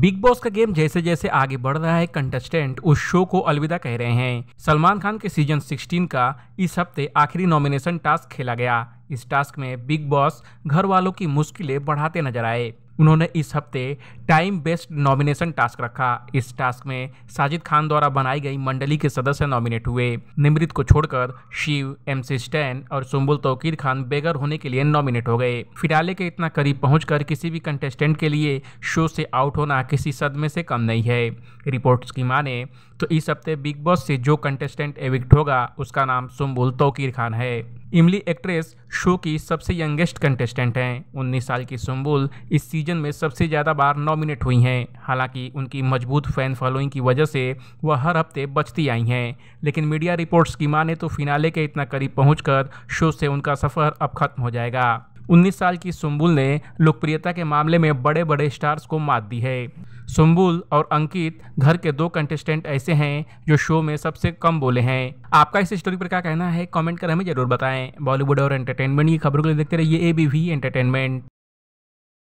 big boss का game जैसे जैसे आगे बढ़ रहा है कंटेस्टेंट उस शो को अलविदा कह रहे हैं सलमान खान के सीजन 16 का इस हफ्ते आखिरी नॉमिनेशन टास्क खेला गया इस टास्क में बिग बॉस घर वालों की मुश्किलें बढ़ाते नजर आए उन्होंने इस हफ्ते टाइम बेस्ड नॉमिनेशन टास्क रखा इस टास्क में साजिद खान द्वारा बनाई गई मंडली के सदस्य नॉमिनेट हुए निमृत को छोड़कर शिव एम सी स्टैन और सुम्बुल तोकीर खान बेगर होने के लिए नॉमिनेट हो गए फिनाले के इतना करीब पहुँच कर किसी भी कंटेस्टेंट के लिए शो से आउट होना किसी सदमे से कम नहीं है रिपोर्ट्स की माने तो इस हफ्ते बिग बॉस से जो कंटेस्टेंट एविक्ट होगा उसका नाम सुम्बुल तोकीर खान है इमली एक्ट्रेस शो की सबसे यंगेस्ट कंटेस्टेंट हैं उन्नीस साल की सुम्बुल इस सीजन में सबसे ज़्यादा बार नॉमिनेट हुई हैं हालांकि उनकी मजबूत फैन फॉलोइंग की वजह से वह हर हफ्ते बचती आई हैं लेकिन मीडिया रिपोर्ट्स की माने तो फिनाले के इतना करीब पहुंचकर शो से उनका सफ़र अब खत्म हो जाएगा 19 साल की सुम्बुल ने लोकप्रियता के मामले में बड़े बड़े स्टार्स को मात दी है सुम्बुल और अंकित घर के दो कंटेस्टेंट ऐसे हैं जो शो में सबसे कम बोले हैं आपका इस स्टोरी पर क्या कहना है कमेंट कर हमें जरूर बताएं बॉलीवुड और एंटरटेनमेंट की खबरों के लिए देखते रहिए ए बी वी एंटरटेनमेंट